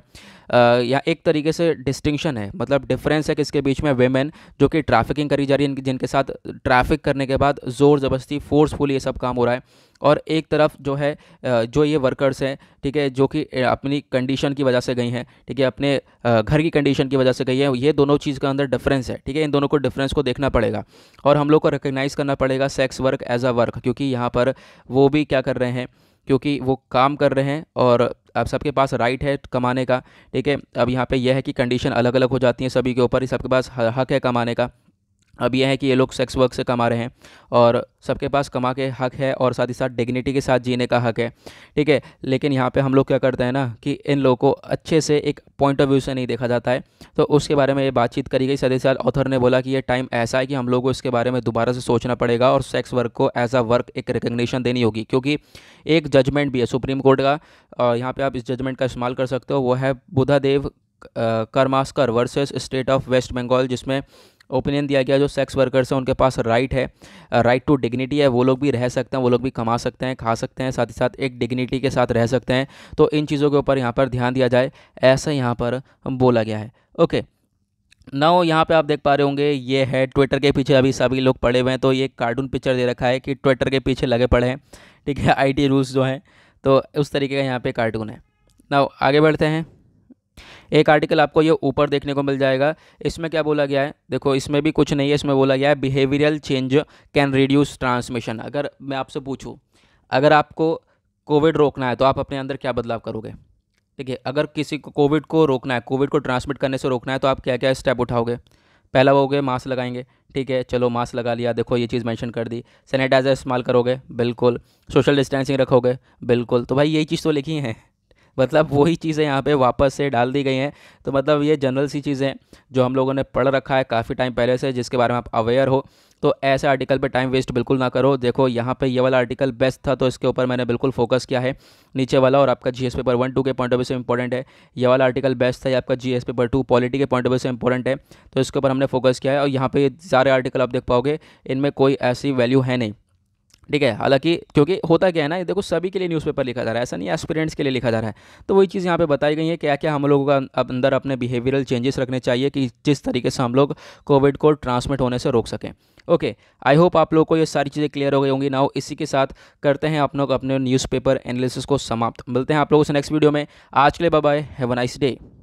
यहाँ एक तरीके से डिस्टिंक्शन है मतलब डिफरेंस है किसके बीच में वेमेन जो कि ट्रैफिकिंग करी जा रही है जिनके साथ ट्रैफिक करने के बाद ज़ोर ज़बरदस्ती फोर्सफुल ये सब काम हो रहा है और एक तरफ जो है जो ये वर्कर्स हैं ठीक है जो कि अपनी कंडीशन की वजह से गई हैं ठीक है अपने घर की कंडीशन की वजह से गई है ये दोनों चीज़ का अंदर डिफरेंस है ठीक है इन दोनों को डिफरेंस को देखना पड़ेगा और हम लोग को रिकग्नाइज़ करना पड़ेगा sex work as a work क्योंकि यहाँ पर वो भी क्या कर रहे हैं क्योंकि वो काम कर रहे हैं और आप सबके पास राइट है कमाने का ठीक है अब यहाँ पे यह है कि कंडीशन अलग अलग हो जाती है सभी के ऊपर ही सबके पास हक है कमाने का अब यह है कि ये लोग सेक्स वर्क से कमा रहे हैं और सबके पास कमा के हक है और साथ ही साथ डिग्निटी के साथ जीने का हक है ठीक है लेकिन यहाँ पे हम लोग क्या करते हैं ना कि इन लोगों को अच्छे से एक पॉइंट ऑफ व्यू से नहीं देखा जाता है तो उसके बारे में ये बातचीत करी गई साथ ही साथ ऑथर ने बोला कि ये टाइम ऐसा है कि हम लोग को इसके बारे में दोबारा से सोचना पड़ेगा और सेक्स वर्क को एज अ वर्क एक रिकग्निशन देनी होगी क्योंकि एक जजमेंट भी है सुप्रीम कोर्ट का यहाँ पर आप इस जजमेंट का इस्तेमाल कर सकते हो वो है Budhadev Karmaskar versus state of West Bengal जिसमें ओपिनियन दिया गया जो सेक्स वर्कर्स हैं उनके पास राइट है राइट टू डिग्निटी है वो लोग भी रह सकते हैं वो लोग भी कमा सकते हैं खा सकते हैं साथ ही साथ एक डिग्निटी के साथ रह सकते हैं तो इन चीज़ों के ऊपर यहाँ पर ध्यान दिया जाए ऐसा यहाँ पर बोला गया है ओके okay. नाउ यहाँ पे आप देख पा रहे होंगे ये है ट्विटर के पीछे अभी सभी लोग पड़े हुए हैं तो ये कार्टून पिक्चर दे रखा है कि ट्विटर के पीछे लगे पड़े हैं ठीक है आईटी रूल्स जो हैं तो उस तरीके का यहाँ पे कार्टून है नाउ आगे बढ़ते हैं एक आर्टिकल आपको ये ऊपर देखने को मिल जाएगा इसमें क्या बोला गया है देखो इसमें भी कुछ नहीं है इसमें बोला गया है behavioural change can reduce transmission अगर मैं आपसे पूछूँ अगर आपको कोविड रोकना है तो आप अपने अंदर क्या बदलाव करोगे ठीक है अगर किसी को कोविड को रोकना है कोविड को ट्रांसमिट करने से रोकना है तो आप क्या क्या स्टेप उठाओगे पहला वो हो गया मास्क लगाएंगे ठीक है चलो मास्क लगा लिया देखो ये चीज़ मेंशन कर दी सैनिटाइज़र इस्तेमाल करोगे बिल्कुल सोशल डिस्टेंसिंग रखोगे बिल्कुल तो भाई यही चीज़ तो लिखी है मतलब वही चीज़ें यहाँ पे वापस से डाल दी गई हैं तो मतलब ये जनरल सी चीज़ें जो हम लोगों ने पढ़ रखा है काफ़ी टाइम पहले से जिसके बारे में आप अवेयर हो तो ऐसे आर्टिकल पे टाइम वेस्ट बिल्कुल ना करो देखो यहाँ पे ये वाला आर्टिकल बेस्ट था तो इसके ऊपर मैंने बिल्कुल फोकस किया है नीचे वाला और आपका जीएस पेपर वन टू के पॉइंट ऑफ व्यू से इंपॉर्टेंट है ये वाला आर्टिकल बेस्ट था या आपका जीएस पेपर टू पॉलिटी के पॉइंट ऑफ व्यू से इंपॉर्टेंट है तो इसके ऊपर हमने फोकस किया है और यहाँ पर सारे आर्टिकल आप देख पाओगे इनमें कोई ऐसी वैल्यू है नहीं ठीक है हालांकि क्योंकि होता क्या है ना ये देखो सभी के लिए न्यूज़पेपर लिखा जा रहा है ऐसा नहीं एस्पिरेंट्स के लिए लिखा जा रहा है तो वही चीज़ यहाँ पे बताई गई है क्या क्या हम लोगों का अंदर अपने बिहेवियरल चेंजेस रखने चाहिए कि जिस तरीके से हम लोग कोविड को ट्रांसमिट होने से रोक सकें ओके आई होप आप लोग को ये सारी चीज़ें क्लियर हो गई होंगी ना इसी के साथ करते हैं आप लोग अपने न्यूज़पेपर एनालिसिस को समाप्त मिलते हैं आप लोगों से नेक्स्ट वीडियो में आज के लिए bye have a nice day